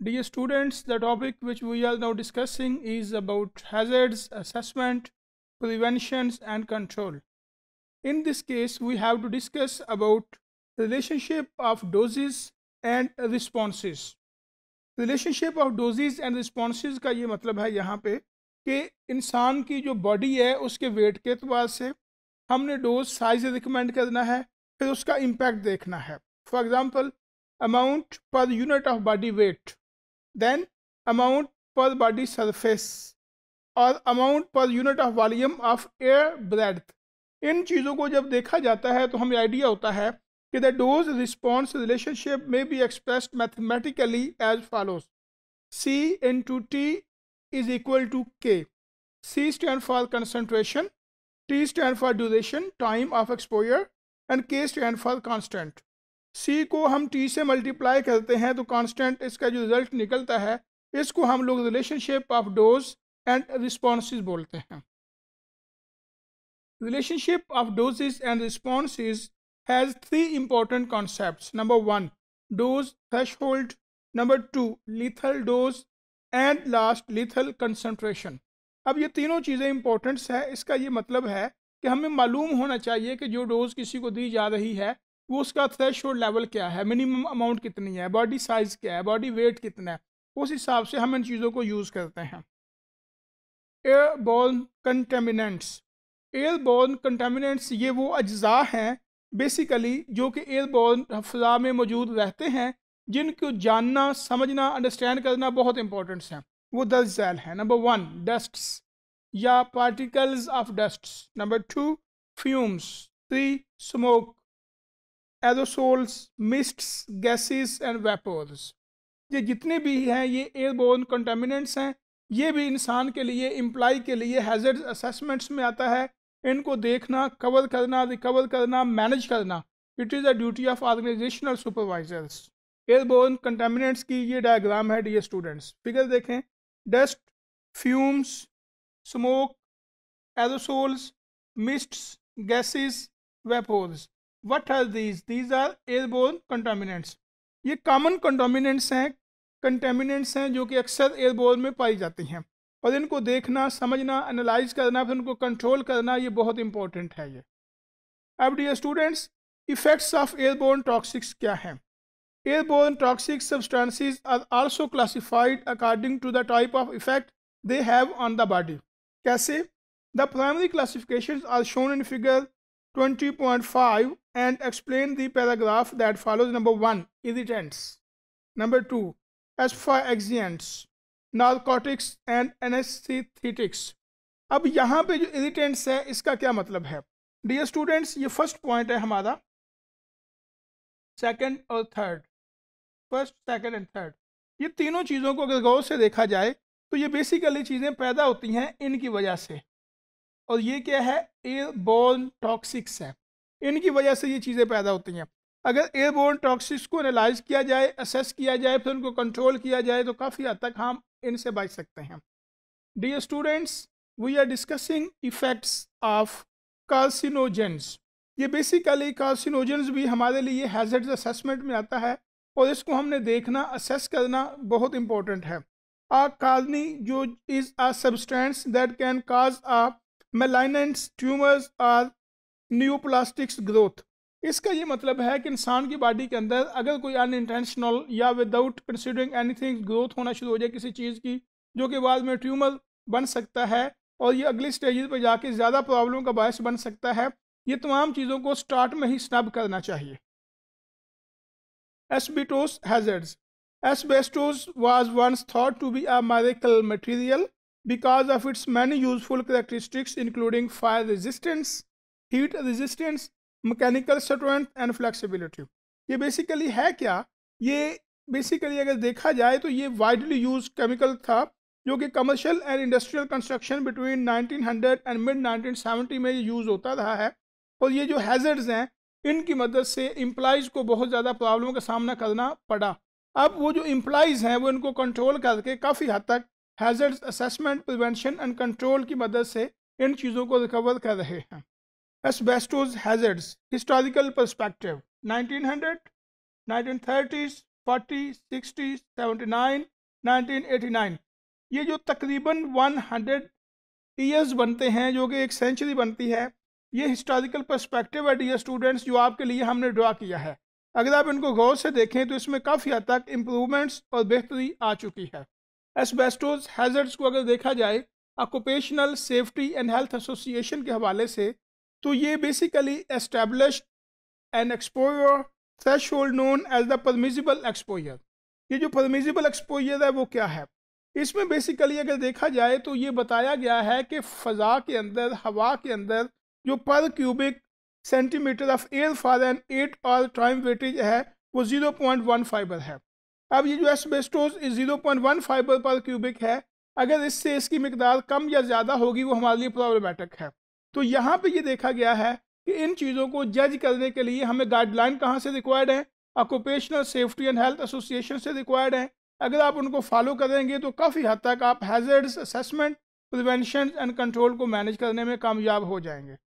Dear students, the topic which we are now discussing is about hazards assessment, preventions and control. In this case, we have to discuss about relationship of doses and responses. Relationship of doses and responses का ये मतलब है यहाँ पे कि इंसान की जो बॉडी है उसके वेट के अतबार से हमने डोज साइज रिकमेंड करना है फिर उसका इम्पैक्ट देखना है for example amount per unit of body weight then amount per body surface और amount per unit of volume of air breathed इन चीज़ों को जब देखा जाता है तो हमें आइडिया होता है कि द डोज रिस्पॉन्स रिलेशनशिप में be express mathematically as follows C into T is equal to K C stand for concentration T stand for duration time of exposure and K stand for constant C को हम T से multiply करते हैं तो constant इसका जो result निकलता है इसको हम लोग relationship of dose and response बोलते हैं relationship of doses and responses has three important concept number one dose fresh number two lethal dose and last lethal concentration अब ये तीनों चीज़ें इंपॉर्टेंट्स हैं इसका ये मतलब है कि हमें मालूम होना चाहिए कि जो डोज किसी को दी जा रही है वो उसका थ्रेश लेवल क्या है मिनिमम अमाउंट कितनी है बॉडी साइज़ क्या है बॉडी वेट कितना है उस हिसाब से हम इन चीज़ों को यूज़ करते हैं air borne contaminants air borne contaminants ये वो अज्जा हैं बेसिकली जो कि एयर बॉर्न फ़ा में मौजूद रहते हैं जिनको जानना समझना अंडरस्टैंड करना बहुत इंपॉर्टेंट है वो दस जैल हैं नंबर वन डस्ट्स या particles of dusts number two fumes three smoke aerosols mists gases and vapours ये जितने भी हैं ये एयरबोर्न कंटेमिनेंट्स हैं ये भी इंसान के लिए इम्प्लाई के लिए हैजर्ड असेसमेंट्स में आता है इनको देखना कवर करना रिकवर करना मैनेज करना it is the duty of organisational supervisors airborne contaminants की ये डायग्राम है डी स्टूडेंट्स फिगर देखें dust fumes smoke aerosols mists gases vapours what are these these are airborne contaminants ये कॉमन कंटामिनेंट्स हैं contaminants हैं जो कि अक्सर एयरबोर्न में पाई जाती हैं और इनको देखना समझना एनालाइज करना फिर उनको कंट्रोल करना ये बहुत इंपॉर्टेंट है ये अब dear students effects of airborne toxics क्या हैं airborne toxic substances are also classified according to the type of effect they have on the body कैसे the primary classification are shown in figure 20.5 and explain the paragraph that follows. Number one, irritants. Number two, asphyxiants, narcotics and anesthetics. अब यहाँ पे जो irritants है इसका क्या मतलब है डियर स्टूडेंट्स ये फर्स्ट पॉइंट है हमारा सेकंड और third first second and third ये तीनों चीज़ों को अगर गौर से देखा जाए तो ये बेसिकली चीज़ें पैदा होती हैं इनकी वजह से और ये क्या है एयरबॉर्न टॉक्सिक्स है इनकी वजह से ये चीज़ें पैदा होती हैं अगर एयरबोर्न टॉक्सिक्स को एनालाइज किया जाए असेस किया जाए फिर उनको कंट्रोल किया जाए तो काफ़ी हद तक हम इनसे बच सकते हैं dear students we are discussing effects of carcinogens ये बेसिकली कार्सिनोजेंस भी हमारे लिए हैजर्ड असेसमेंट में आता है और इसको हमने देखना असेस करना बहुत इम्पोर्टेंट है आ कॉलनी जो is a substance that can cause a malignants tumours or neoplastics growth इसका ये मतलब है कि इंसान की बॉडी के अंदर अगर कोई अन इंटेंशनल या विदाउट कंसिडरिंग एनीथिंग ग्रोथ होना शुरू हो जाए किसी चीज़ की जो कि बाद में ट्यूमर बन सकता है और ये अगली स्टेज पर जाके ज़्यादा प्रॉब्लम का बायस बन सकता है ये तमाम चीज़ों को स्टार्ट में ही स्नब करना चाहिए asbestos hazards asbestos was once thought to be a miracle material because of its many useful characteristics including fire resistance heat resistance mechanical strength and flexibility ये बेसिकली है क्या ये बेसिकली अगर देखा जाए तो ये वाइडली यूज केमिकल था जो कि commercial and industrial construction between 1900 and mid 1970 में ये यूज़ होता रहा है और ये जो हैजर्ड्स हैं इनकी मदद से इम्प्लाइज़ को बहुत ज़्यादा प्रॉब्लम का सामना करना पड़ा अब वो जो इम्प्लाइज़ हैं वो इनको कंट्रोल करके काफ़ी हद तक hazards assessment prevention and control की मदद से इन चीज़ों को रिकवर कर रहे हैं asbestos hazards historical perspective 1900 1930s 40 60 79 1989 ये जो तकरीबन 100 ईयर्स बनते हैं जो कि एक सेंचुरी बनती है ये हिस्टोरिकल पर्सपेक्टिव है डियर स्टूडेंट्स जो आपके लिए हमने ड्रा किया है अगर आप इनको गौर से देखें तो इसमें काफ़ी हद तक इम्प्रूवमेंट्स और बेहतरी आ चुकी है एसबेस्टोज हैजर्ड्स को अगर देखा जाए occupational safety and health association के हवाले से तो ये basically establish an exposure threshold known as the permissible exposure ये जो परमिजिबल एक्सपोजर है वो क्या है इसमें बेसिकली अगर देखा जाए तो ये बताया गया है कि फ़जा के अंदर हवा के अंदर जो पर cubic centimetre of air for an eight hour time weightage है वो ज़ीरो पॉइंट वन फाइबर है अब ये जो इस zero point one fibre per cubic है अगर इससे इसकी मकदार कम या ज़्यादा होगी वो हमारे लिए प्रॉब्लमेटिक है तो यहाँ पे ये देखा गया है कि इन चीज़ों को जज करने के लिए हमें गाइडलाइन कहाँ से रिक्वायर्ड है occupational safety and health association से रिक्वायर्ड है अगर आप उनको फॉलो करेंगे तो काफ़ी हद तक आप hazards assessment prevention and control को मैनेज करने में कामयाब हो जाएंगे